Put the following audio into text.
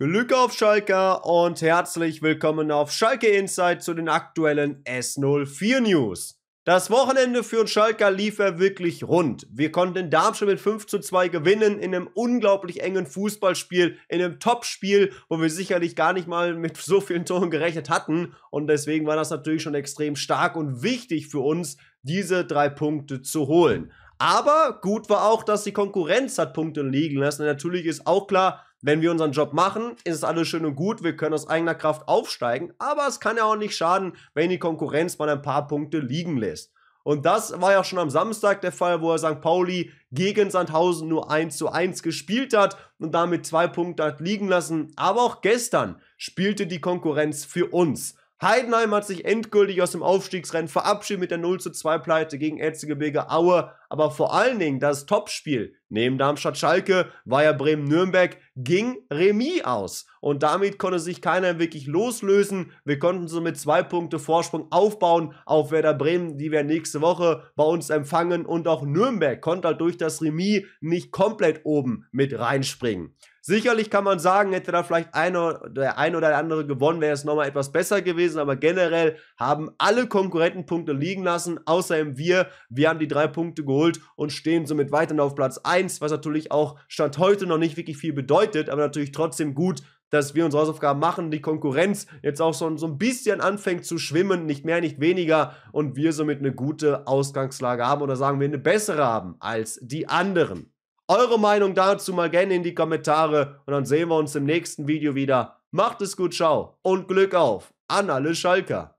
Glück auf Schalke und herzlich willkommen auf Schalke Insight zu den aktuellen S04 News. Das Wochenende für uns Schalker lief er wirklich rund. Wir konnten in Darmstadt mit 5 zu 2 gewinnen in einem unglaublich engen Fußballspiel, in einem Topspiel, wo wir sicherlich gar nicht mal mit so vielen Toren gerechnet hatten. Und deswegen war das natürlich schon extrem stark und wichtig für uns, diese drei Punkte zu holen. Aber gut war auch, dass die Konkurrenz hat Punkte liegen lassen. natürlich ist auch klar, wenn wir unseren Job machen, ist es alles schön und gut, wir können aus eigener Kraft aufsteigen, aber es kann ja auch nicht schaden, wenn die Konkurrenz mal ein paar Punkte liegen lässt. Und das war ja schon am Samstag der Fall, wo er St. Pauli gegen Sandhausen nur 1 zu 1 gespielt hat und damit zwei Punkte hat liegen lassen. Aber auch gestern spielte die Konkurrenz für uns. Heidenheim hat sich endgültig aus dem Aufstiegsrennen verabschiedet mit der 0 zu 2 Pleite gegen Erzgebirge Aue. Aber vor allen Dingen das Topspiel Neben Darmstadt-Schalke war ja Bremen-Nürnberg ging Remis aus. Und damit konnte sich keiner wirklich loslösen. Wir konnten somit zwei Punkte Vorsprung aufbauen auf Werder Bremen, die wir nächste Woche bei uns empfangen. Und auch Nürnberg konnte halt durch das Remis nicht komplett oben mit reinspringen. Sicherlich kann man sagen, hätte da vielleicht einer, der ein oder der andere gewonnen, wäre es nochmal etwas besser gewesen. Aber generell haben alle Konkurrenten Punkte liegen lassen, außer im Wir. Wir haben die drei Punkte geholt und stehen somit weiterhin auf Platz 1. 1, was natürlich auch Stand heute noch nicht wirklich viel bedeutet, aber natürlich trotzdem gut, dass wir unsere Hausaufgaben machen, die Konkurrenz jetzt auch so, so ein bisschen anfängt zu schwimmen, nicht mehr, nicht weniger, und wir somit eine gute Ausgangslage haben oder sagen wir eine bessere haben als die anderen. Eure Meinung dazu mal gerne in die Kommentare und dann sehen wir uns im nächsten Video wieder. Macht es gut, ciao und Glück auf an alle Schalker.